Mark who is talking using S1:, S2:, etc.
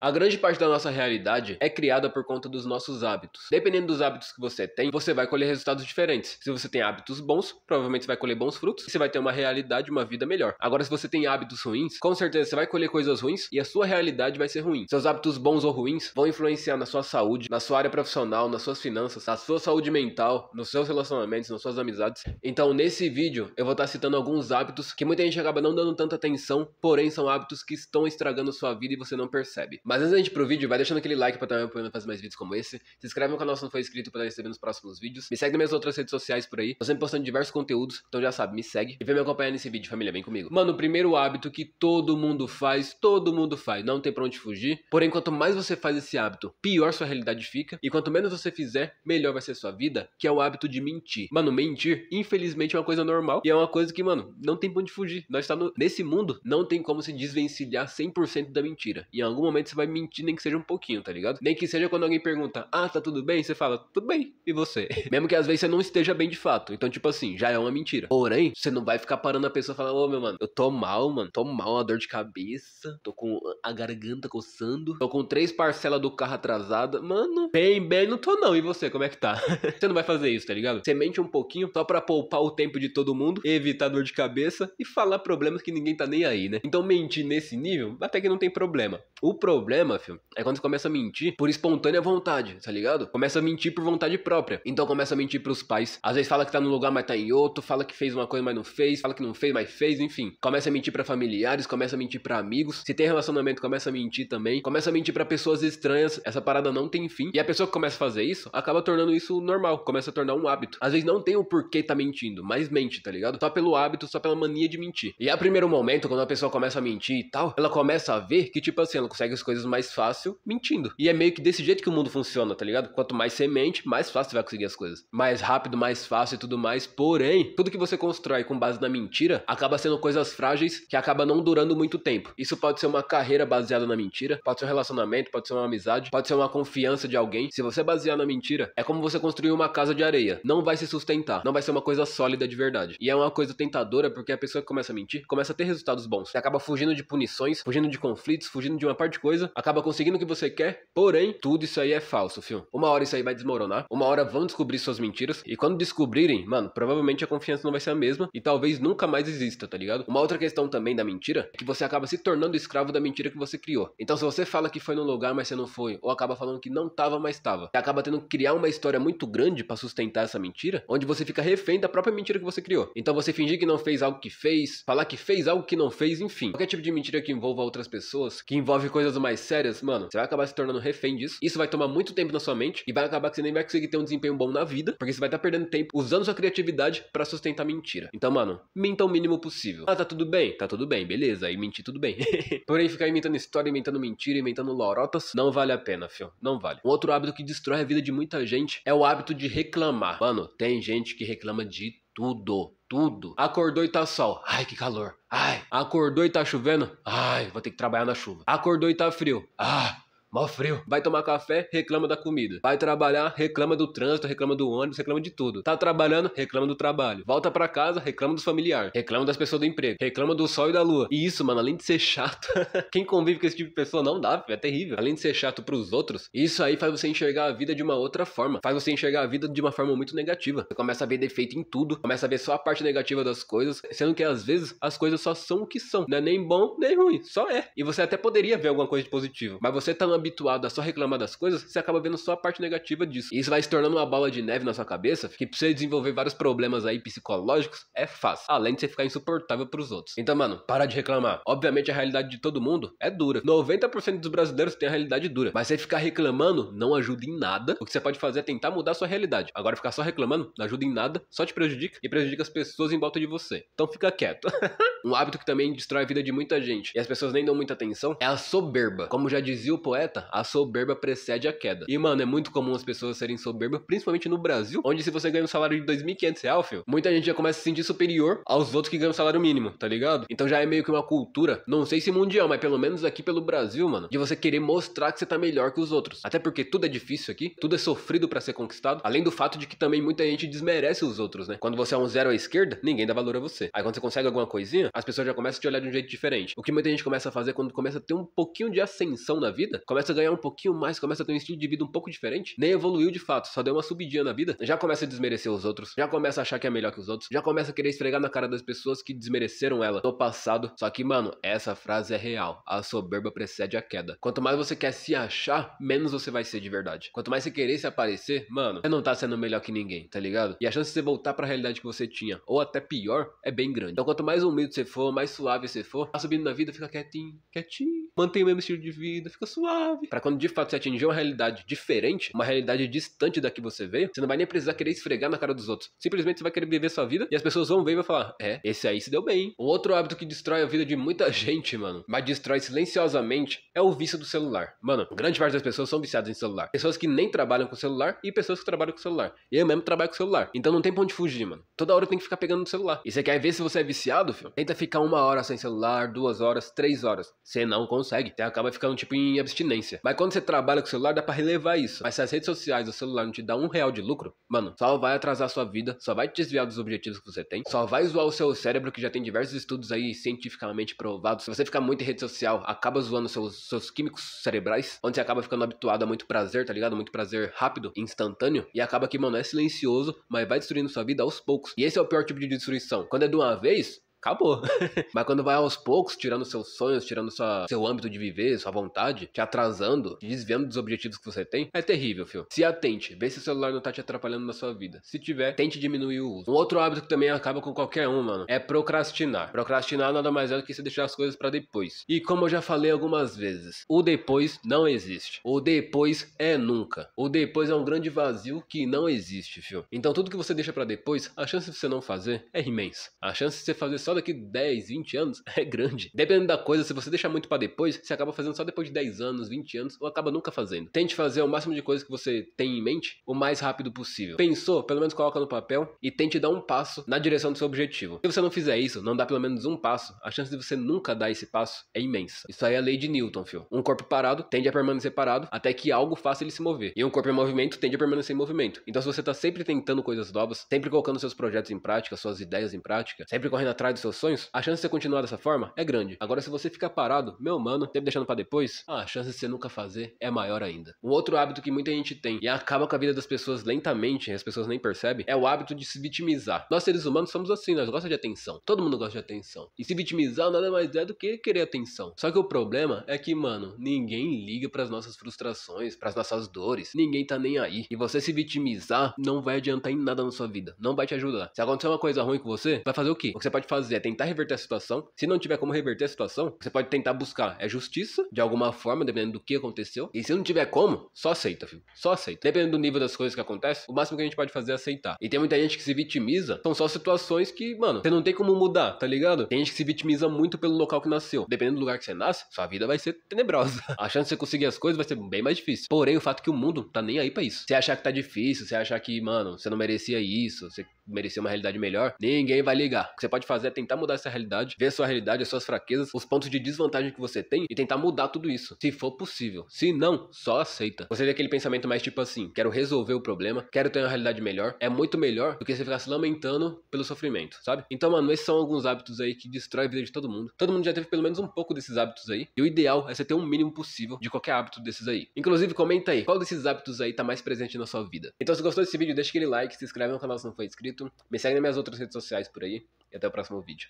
S1: A grande parte da nossa realidade é criada por conta dos nossos hábitos. Dependendo dos hábitos que você tem, você vai colher resultados diferentes. Se você tem hábitos bons, provavelmente você vai colher bons frutos e você vai ter uma realidade, uma vida melhor. Agora, se você tem hábitos ruins, com certeza você vai colher coisas ruins e a sua realidade vai ser ruim. Seus hábitos bons ou ruins vão influenciar na sua saúde, na sua área profissional, nas suas finanças, na sua saúde mental, nos seus relacionamentos, nas suas amizades. Então, nesse vídeo, eu vou estar citando alguns hábitos que muita gente acaba não dando tanta atenção, porém são hábitos que estão estragando sua vida e você não percebe. Mas antes da gente ir pro vídeo, vai deixando aquele like pra também me apoiando a fazer mais vídeos como esse. Se inscreve no canal se não for inscrito pra receber nos próximos vídeos. Me segue nas minhas outras redes sociais por aí. Tô sempre postando diversos conteúdos, então já sabe, me segue. E vem me acompanhar nesse vídeo, família, vem comigo. Mano, o primeiro hábito que todo mundo faz, todo mundo faz, não tem pra onde fugir. Porém, quanto mais você faz esse hábito, pior sua realidade fica. E quanto menos você fizer, melhor vai ser sua vida, que é o hábito de mentir. Mano, mentir, infelizmente, é uma coisa normal. E é uma coisa que, mano, não tem pra onde fugir. Nós estamos tá nesse mundo, não tem como se desvencilhar 100% da mentira. Em algum momento você vai mentir, nem que seja um pouquinho, tá ligado? Nem que seja quando alguém pergunta, ah, tá tudo bem? Você fala, tudo bem. E você? Mesmo que às vezes você não esteja bem de fato. Então, tipo assim, já é uma mentira. Porém, você não vai ficar parando a pessoa e falar, ô meu mano, eu tô mal, mano. Tô mal, uma dor de cabeça. Tô com a garganta coçando. Tô com três parcelas do carro atrasada. Mano, bem, bem, não tô não. E você, como é que tá? você não vai fazer isso, tá ligado? Você mente um pouquinho só pra poupar o tempo de todo mundo, evitar dor de cabeça e falar problemas que ninguém tá nem aí, né? Então mentir nesse nível, até que não tem problema. O problema problema, filho, é quando você começa a mentir por espontânea vontade, tá ligado? Começa a mentir por vontade própria. Então começa a mentir pros pais. Às vezes fala que tá num lugar, mas tá em outro, fala que fez uma coisa, mas não fez, fala que não fez, mas fez, enfim. Começa a mentir para familiares, começa a mentir para amigos. Se tem relacionamento, começa a mentir também. Começa a mentir para pessoas estranhas. Essa parada não tem fim. E a pessoa que começa a fazer isso, acaba tornando isso normal, começa a tornar um hábito. Às vezes não tem o porquê tá mentindo, mas mente, tá ligado? Só pelo hábito, só pela mania de mentir. E a é primeiro momento, quando a pessoa começa a mentir e tal, ela começa a ver que, tipo assim, ela consegue as coisas coisas mais fácil mentindo. E é meio que desse jeito que o mundo funciona, tá ligado? Quanto mais você mente, mais fácil você vai conseguir as coisas. Mais rápido, mais fácil e tudo mais. Porém, tudo que você constrói com base na mentira acaba sendo coisas frágeis que acaba não durando muito tempo. Isso pode ser uma carreira baseada na mentira, pode ser um relacionamento, pode ser uma amizade, pode ser uma confiança de alguém. Se você basear na mentira, é como você construir uma casa de areia. Não vai se sustentar, não vai ser uma coisa sólida de verdade. E é uma coisa tentadora porque a pessoa que começa a mentir começa a ter resultados bons. E acaba fugindo de punições, fugindo de conflitos, fugindo de uma parte de coisa acaba conseguindo o que você quer, porém, tudo isso aí é falso, fio. Uma hora isso aí vai desmoronar, uma hora vão descobrir suas mentiras, e quando descobrirem, mano, provavelmente a confiança não vai ser a mesma e talvez nunca mais exista, tá ligado? Uma outra questão também da mentira é que você acaba se tornando escravo da mentira que você criou. Então, se você fala que foi num lugar, mas você não foi, ou acaba falando que não tava, mas tava, você acaba tendo que criar uma história muito grande para sustentar essa mentira, onde você fica refém da própria mentira que você criou. Então, você fingir que não fez algo que fez, falar que fez algo que não fez, enfim. Qualquer tipo de mentira que envolva outras pessoas, que envolve coisas mais mais sérias, mano, você vai acabar se tornando refém disso. Isso vai tomar muito tempo na sua mente e vai acabar que você nem vai conseguir ter um desempenho bom na vida, porque você vai estar tá perdendo tempo usando sua criatividade para sustentar mentira. Então, mano, minta o mínimo possível. Ah, tá tudo bem? Tá tudo bem, beleza. Aí mentir tudo bem. Porém, ficar inventando história, inventando mentira, inventando lorotas, não vale a pena, fio. Não vale. Um outro hábito que destrói a vida de muita gente é o hábito de reclamar. Mano, tem gente que reclama de tudo, tudo. Acordou e tá sol. Ai, que calor. Ai, acordou e tá chovendo. Ai, vou ter que trabalhar na chuva. Acordou e tá frio. Ah, Mó frio. Vai tomar café, reclama da comida. Vai trabalhar, reclama do trânsito, reclama do ônibus, reclama de tudo. Tá trabalhando, reclama do trabalho. Volta para casa, reclama dos familiares. Reclama das pessoas do emprego. Reclama do sol e da lua. E isso, mano, além de ser chato, quem convive com esse tipo de pessoa não dá, é terrível. Além de ser chato pros outros, isso aí faz você enxergar a vida de uma outra forma. Faz você enxergar a vida de uma forma muito negativa. Você começa a ver defeito em tudo, começa a ver só a parte negativa das coisas, sendo que às vezes as coisas só são o que são. Não é nem bom, nem ruim, só é. E você até poderia ver alguma coisa de positivo, mas você tá numa habituado a só reclamar das coisas, você acaba vendo só a parte negativa disso. E isso vai se tornando uma bola de neve na sua cabeça, que pra você desenvolver vários problemas aí psicológicos, é fácil. Além de você ficar insuportável pros outros. Então, mano, para de reclamar. Obviamente a realidade de todo mundo é dura. 90% dos brasileiros tem a realidade dura. Mas você ficar reclamando não ajuda em nada. O que você pode fazer é tentar mudar a sua realidade. Agora ficar só reclamando não ajuda em nada, só te prejudica e prejudica as pessoas em volta de você. Então fica quieto. um hábito que também destrói a vida de muita gente e as pessoas nem dão muita atenção é a soberba. Como já dizia o poeta, a soberba precede a queda. E, mano, é muito comum as pessoas serem soberbas, principalmente no Brasil, onde se você ganha um salário de 2.500 reais, ah, filho, muita gente já começa a se sentir superior aos outros que ganham salário mínimo, tá ligado? Então já é meio que uma cultura, não sei se mundial, mas pelo menos aqui pelo Brasil, mano, de você querer mostrar que você tá melhor que os outros. Até porque tudo é difícil aqui, tudo é sofrido para ser conquistado, além do fato de que também muita gente desmerece os outros, né? Quando você é um zero à esquerda, ninguém dá valor a você. Aí quando você consegue alguma coisinha, as pessoas já começam a te olhar de um jeito diferente. O que muita gente começa a fazer é quando começa a ter um pouquinho de ascensão na vida, começa a ganhar um pouquinho mais, começa a ter um estilo de vida um pouco diferente, nem evoluiu de fato, só deu uma subidinha na vida, já começa a desmerecer os outros, já começa a achar que é melhor que os outros, já começa a querer esfregar na cara das pessoas que desmereceram ela no passado. Só que, mano, essa frase é real. A soberba precede a queda. Quanto mais você quer se achar, menos você vai ser de verdade. Quanto mais você querer se aparecer, mano, você não tá sendo melhor que ninguém, tá ligado? E a chance de você voltar para a realidade que você tinha, ou até pior, é bem grande. Então, quanto mais humilde você for, mais suave você for, tá subindo na vida, fica quietinho, quietinho. Mantém o mesmo estilo de vida, fica suave chave. Para quando de fato você atingir uma realidade diferente, uma realidade distante da que você veio, você não vai nem precisar querer esfregar na cara dos outros. Simplesmente você vai querer viver sua vida e as pessoas vão ver e vão falar: é, esse aí se deu bem. Um outro hábito que destrói a vida de muita gente, mano, mas destrói silenciosamente, é o vício do celular. Mano, grande parte das pessoas são viciadas em celular. Pessoas que nem trabalham com celular e pessoas que trabalham com celular. Eu mesmo trabalho com celular. Então não tem pra onde fugir, mano. Toda hora tem que ficar pegando no celular. E você quer ver se você é viciado, filho? Tenta ficar uma hora sem celular, duas horas, três horas. Você não consegue. Você acaba ficando tipo em abstinência mas quando você trabalha com o celular, dá pra relevar isso. Mas se as redes sociais do celular não te dão um real de lucro, mano, só vai atrasar sua vida, só vai te desviar dos objetivos que você tem, só vai zoar o seu cérebro, que já tem diversos estudos aí cientificamente provados. Se você ficar muito em rede social, acaba zoando seus, seus químicos cerebrais, onde você acaba ficando habituado a muito prazer, tá ligado? Muito prazer rápido, instantâneo, e acaba que, mano, é silencioso, mas vai destruindo sua vida aos poucos. E esse é o pior tipo de destruição. Quando é de uma vez, acabou. Mas quando vai aos poucos, tirando seus sonhos, tirando sua, seu âmbito de viver, sua vontade, te atrasando, te desviando dos objetivos que você tem, é terrível, filho. Se atente, vê se o celular não tá te atrapalhando na sua vida. Se tiver, tente diminuir o uso. Um outro hábito que também acaba com qualquer um, mano, é procrastinar. Procrastinar nada mais é do que você deixar as coisas para depois. E como eu já falei algumas vezes, o depois não existe. O depois é nunca. O depois é um grande vazio que não existe, filho. Então tudo que você deixa para depois, a chance de você não fazer é imensa. A chance de você fazer só daqui 10, 20 anos é grande. Dependendo da coisa, se você deixar muito para depois, você acaba fazendo só depois de 10 anos, 20 anos, ou acaba nunca fazendo. Tente fazer o máximo de coisas que você tem em mente o mais rápido possível. Pensou? Pelo menos coloca no papel e tente dar um passo na direção do seu objetivo. Se você não fizer isso, não dá pelo menos um passo, a chance de você nunca dar esse passo é imensa. Isso aí é a lei de Newton, fio. Um corpo parado tende a permanecer parado até que algo faça ele se mover. E um corpo em movimento tende a permanecer em movimento. Então se você tá sempre tentando coisas novas, sempre colocando seus projetos em prática, suas ideias em prática, sempre correndo atrás dos seus sonhos, a chance de você continuar dessa forma é grande. Agora, se você ficar parado, meu mano, sempre deixando para depois, ah, a chance de você nunca fazer é maior ainda. Um outro hábito que muita gente tem e acaba com a vida das pessoas lentamente, as pessoas nem percebem, é o hábito de se vitimizar. Nós seres humanos somos assim, nós gostamos de atenção. Todo mundo gosta de atenção. E se vitimizar nada mais é do que querer atenção. Só que o problema é que, mano, ninguém liga para as nossas frustrações, para as nossas dores. Ninguém tá nem aí. E você se vitimizar não vai adiantar em nada na sua vida. Não vai te ajudar. Se acontecer uma coisa ruim com você, vai fazer o quê? O que você pode fazer fazer é tentar reverter a situação. Se não tiver como reverter a situação, você pode tentar buscar é justiça, de alguma forma, dependendo do que aconteceu. E se não tiver como, só aceita, filho. Só aceita. Dependendo do nível das coisas que acontece, o máximo que a gente pode fazer é aceitar. E tem muita gente que se vitimiza. São só situações que, mano, você não tem como mudar, tá ligado? Tem gente que se vitimiza muito pelo local que nasceu. Dependendo do lugar que você nasce, sua vida vai ser tenebrosa. A chance de você conseguir as coisas vai ser bem mais difícil. Porém, o fato é que o mundo tá nem aí pra isso. Você achar que tá difícil, você achar que, mano, você não merecia isso, você merecer uma realidade melhor, ninguém vai ligar. O que você pode fazer é tentar mudar essa realidade, ver sua realidade, as suas fraquezas, os pontos de desvantagem que você tem e tentar mudar tudo isso, se for possível. Se não, só aceita. Você tem aquele pensamento mais tipo assim: quero resolver o problema, quero ter uma realidade melhor, é muito melhor do que você ficar se lamentando pelo sofrimento, sabe? Então, mano, esses são alguns hábitos aí que destrói a vida de todo mundo. Todo mundo já teve pelo menos um pouco desses hábitos aí, e o ideal é você ter um mínimo possível de qualquer hábito desses aí. Inclusive, comenta aí qual desses hábitos aí tá mais presente na sua vida. Então, se gostou desse vídeo, deixa aquele like, se inscreve no canal se não for inscrito me segue nas minhas outras redes sociais por aí. E até o próximo vídeo.